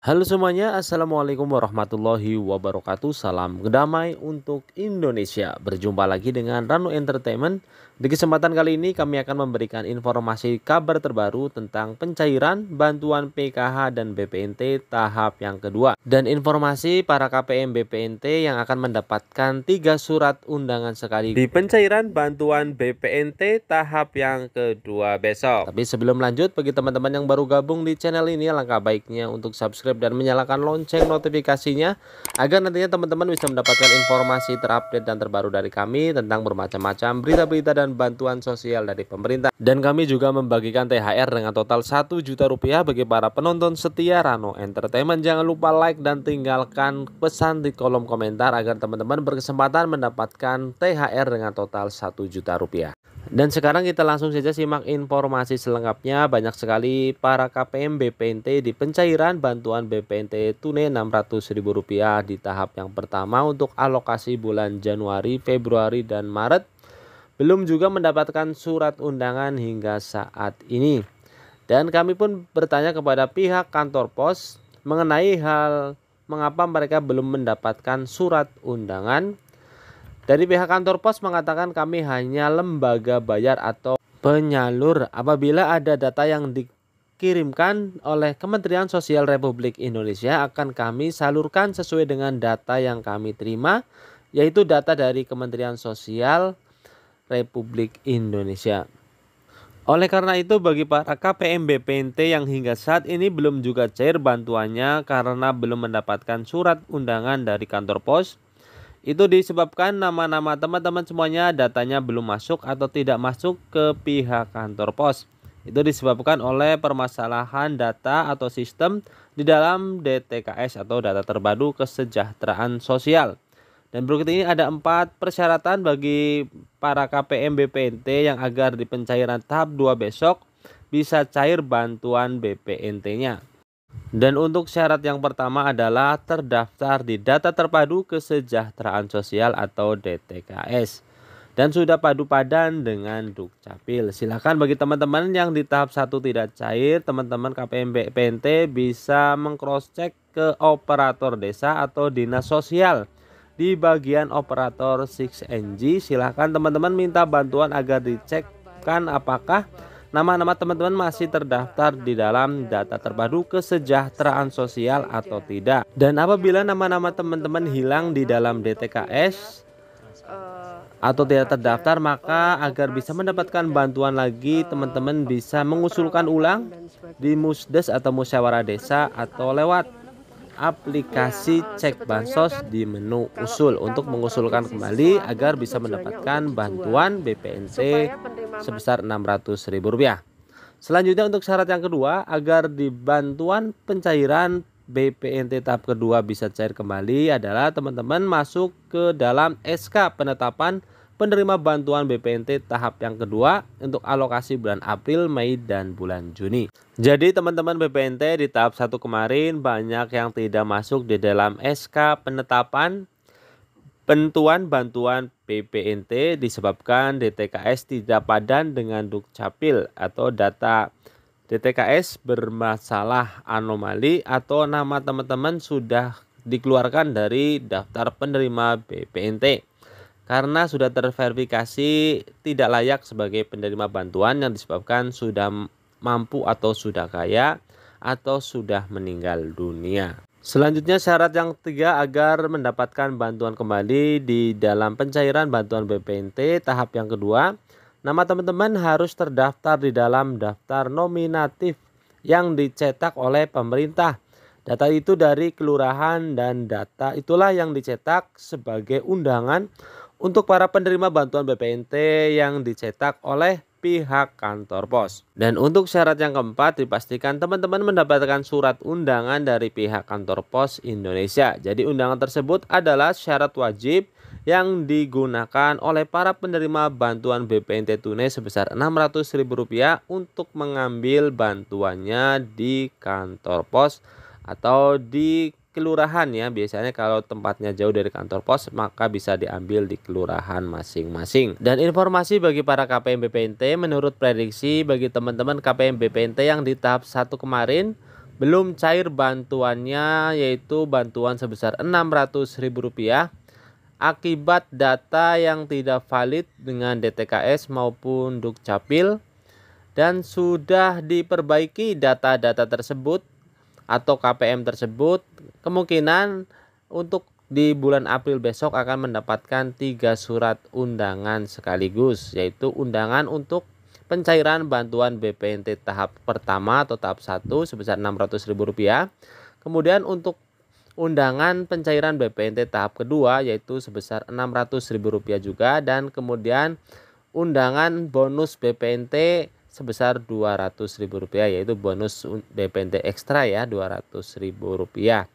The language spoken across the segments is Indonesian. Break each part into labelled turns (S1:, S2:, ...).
S1: Halo semuanya, Assalamualaikum warahmatullahi wabarakatuh Salam kedamai untuk Indonesia Berjumpa lagi dengan Ranu Entertainment Di kesempatan kali ini kami akan memberikan informasi kabar terbaru Tentang pencairan bantuan PKH dan BPNT tahap yang kedua Dan informasi para KPM BPNT yang akan mendapatkan tiga surat undangan sekali Di pencairan bantuan BPNT tahap yang kedua besok Tapi sebelum lanjut, bagi teman-teman yang baru gabung di channel ini Langkah baiknya untuk subscribe subscribe dan menyalakan lonceng notifikasinya agar nantinya teman-teman bisa mendapatkan informasi terupdate dan terbaru dari kami tentang bermacam-macam berita-berita dan bantuan sosial dari pemerintah. Dan kami juga membagikan THR dengan total 1 juta rupiah bagi para penonton setia Rano Entertainment. Jangan lupa like dan tinggalkan pesan di kolom komentar agar teman-teman berkesempatan mendapatkan THR dengan total 1 juta rupiah. Dan sekarang kita langsung saja simak informasi selengkapnya. Banyak sekali para KPM BPNT di pencairan bantuan BPNT tunai Rp600.000 di tahap yang pertama untuk alokasi bulan Januari, Februari, dan Maret belum juga mendapatkan surat undangan hingga saat ini. Dan kami pun bertanya kepada pihak kantor pos mengenai hal mengapa mereka belum mendapatkan surat undangan. Dari pihak kantor pos mengatakan kami hanya lembaga bayar atau penyalur apabila ada data yang di kirimkan oleh Kementerian Sosial Republik Indonesia akan kami salurkan sesuai dengan data yang kami terima yaitu data dari Kementerian Sosial Republik Indonesia. Oleh karena itu bagi para KPM BPNT yang hingga saat ini belum juga cair bantuannya karena belum mendapatkan surat undangan dari kantor pos itu disebabkan nama-nama teman-teman semuanya datanya belum masuk atau tidak masuk ke pihak kantor pos. Itu disebabkan oleh permasalahan data atau sistem di dalam DTKS atau data terpadu kesejahteraan sosial. Dan berikut ini ada empat persyaratan bagi para KPM BPNT yang agar di pencairan tahap 2 besok bisa cair bantuan BPNT-nya. Dan untuk syarat yang pertama adalah terdaftar di Data Terpadu Kesejahteraan Sosial atau DTKS dan sudah padu padan dengan Dukcapil. Silakan bagi teman-teman yang di tahap satu tidak cair, teman-teman KPMB PNT bisa mengcross check ke operator desa atau dinas sosial di bagian operator 6NG. Silakan teman-teman minta bantuan agar dicekkan apakah nama-nama teman-teman masih terdaftar di dalam data terbaru kesejahteraan sosial atau tidak. Dan apabila nama-nama teman-teman hilang di dalam DTKS, atau tidak terdaftar maka agar bisa mendapatkan bantuan lagi teman-teman bisa mengusulkan ulang di musdes atau musyawarah desa atau lewat aplikasi cek bansos di menu usul untuk mengusulkan kembali agar bisa mendapatkan bantuan BPNT sebesar Rp600.000. Selanjutnya untuk syarat yang kedua agar di bantuan pencairan BPNT tahap kedua bisa cair kembali adalah teman-teman masuk ke dalam SK penetapan penerima bantuan BPNT tahap yang kedua untuk alokasi bulan April, Mei, dan bulan Juni. Jadi teman-teman BPNT di tahap 1 kemarin banyak yang tidak masuk di dalam SK penetapan Pentuan bantuan BPNT disebabkan DTKS tidak padan dengan Dukcapil atau data DTKS bermasalah anomali atau nama teman-teman sudah dikeluarkan dari daftar penerima BPNT karena sudah terverifikasi tidak layak sebagai penerima bantuan yang disebabkan sudah mampu atau sudah kaya atau sudah meninggal dunia. Selanjutnya syarat yang ketiga agar mendapatkan bantuan kembali di dalam pencairan bantuan BPNT tahap yang kedua Nama teman-teman harus terdaftar di dalam daftar nominatif yang dicetak oleh pemerintah. Data itu dari kelurahan dan data itulah yang dicetak sebagai undangan untuk para penerima bantuan BPNT yang dicetak oleh pihak kantor pos. Dan untuk syarat yang keempat, dipastikan teman-teman mendapatkan surat undangan dari pihak kantor pos Indonesia. Jadi undangan tersebut adalah syarat wajib yang digunakan oleh para penerima bantuan BPNT tunai sebesar Rp600.000 untuk mengambil bantuannya di kantor pos atau di kelurahan ya. Biasanya kalau tempatnya jauh dari kantor pos maka bisa diambil di kelurahan masing-masing. Dan informasi bagi para KPM BPNT menurut prediksi bagi teman-teman KPM BPNT yang di tahap 1 kemarin belum cair bantuannya yaitu bantuan sebesar Rp600.000 akibat data yang tidak valid dengan DTKS maupun Dukcapil dan sudah diperbaiki data-data tersebut atau KPM tersebut kemungkinan untuk di bulan April besok akan mendapatkan tiga surat undangan sekaligus yaitu undangan untuk pencairan bantuan BPNT tahap pertama atau tahap 1 sebesar Rp600.000 kemudian untuk undangan pencairan BPNT tahap kedua yaitu sebesar Rp600.000 juga dan kemudian undangan bonus BPNT sebesar Rp200.000 yaitu bonus BPNT ekstra ya Rp200.000.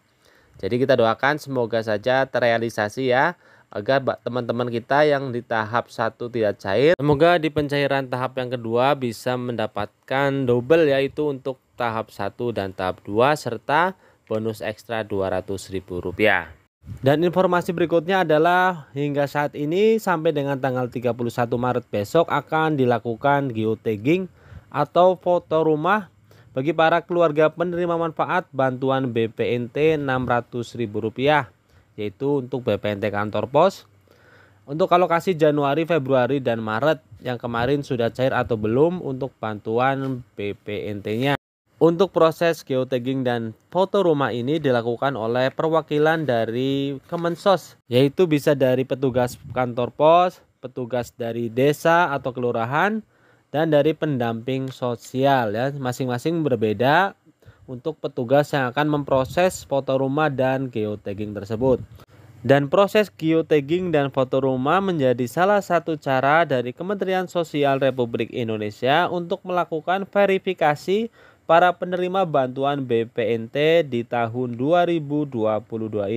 S1: Jadi kita doakan semoga saja terrealisasi ya agar teman-teman kita yang di tahap satu tidak cair semoga di pencairan tahap yang kedua bisa mendapatkan double yaitu untuk tahap satu dan tahap 2 serta bonus ekstra Rp200.000. Dan informasi berikutnya adalah hingga saat ini sampai dengan tanggal 31 Maret besok akan dilakukan geotagging atau foto rumah bagi para keluarga penerima manfaat bantuan BPNT Rp600.000 yaitu untuk BPNT kantor pos untuk alokasi Januari, Februari, dan Maret yang kemarin sudah cair atau belum untuk bantuan BPNT-nya. Untuk proses geotagging dan foto rumah ini dilakukan oleh perwakilan dari Kemensos, yaitu bisa dari petugas kantor pos, petugas dari desa atau kelurahan, dan dari pendamping sosial ya, masing-masing berbeda untuk petugas yang akan memproses foto rumah dan geotagging tersebut. Dan proses geotagging dan foto rumah menjadi salah satu cara dari Kementerian Sosial Republik Indonesia untuk melakukan verifikasi para penerima bantuan BPNT di tahun 2022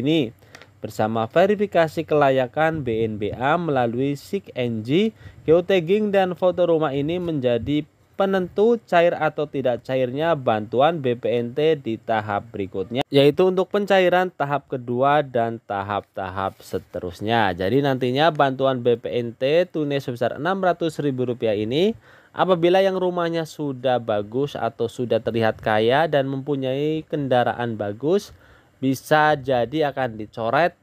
S1: ini bersama verifikasi kelayakan BNBA melalui SIG NG, geotagging dan foto rumah ini menjadi penentu cair atau tidak cairnya bantuan BPNT di tahap berikutnya yaitu untuk pencairan tahap kedua dan tahap-tahap seterusnya. Jadi nantinya bantuan BPNT tunai sebesar Rp600.000 ini apabila yang rumahnya sudah bagus atau sudah terlihat kaya dan mempunyai kendaraan bagus bisa jadi akan dicoret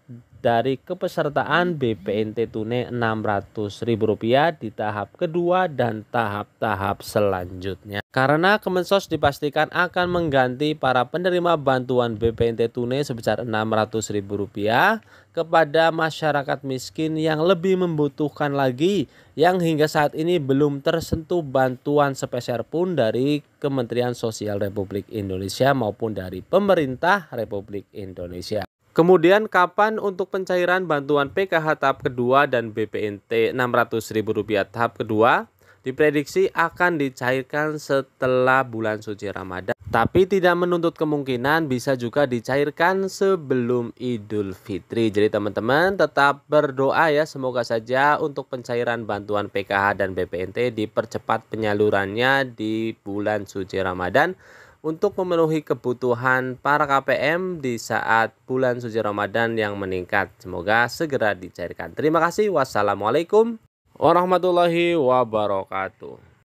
S1: dari kepesertaan BPNT tunai Rp600.000 di tahap kedua dan tahap-tahap selanjutnya. Karena Kemensos dipastikan akan mengganti para penerima bantuan BPNT tunai sebesar Rp600.000 kepada masyarakat miskin yang lebih membutuhkan lagi yang hingga saat ini belum tersentuh bantuan sepeser pun dari Kementerian Sosial Republik Indonesia maupun dari pemerintah Republik Indonesia. Kemudian kapan untuk pencairan bantuan PKH tahap kedua dan BPNT Rp600.000 tahap kedua diprediksi akan dicairkan setelah bulan suci Ramadan. Tapi tidak menuntut kemungkinan bisa juga dicairkan sebelum Idul Fitri. Jadi teman-teman tetap berdoa ya semoga saja untuk pencairan bantuan PKH dan BPNT dipercepat penyalurannya di bulan suci Ramadan untuk memenuhi kebutuhan para KPM di saat bulan suci Ramadan yang meningkat. Semoga segera dicairkan. Terima kasih. Wassalamualaikum warahmatullahi wabarakatuh.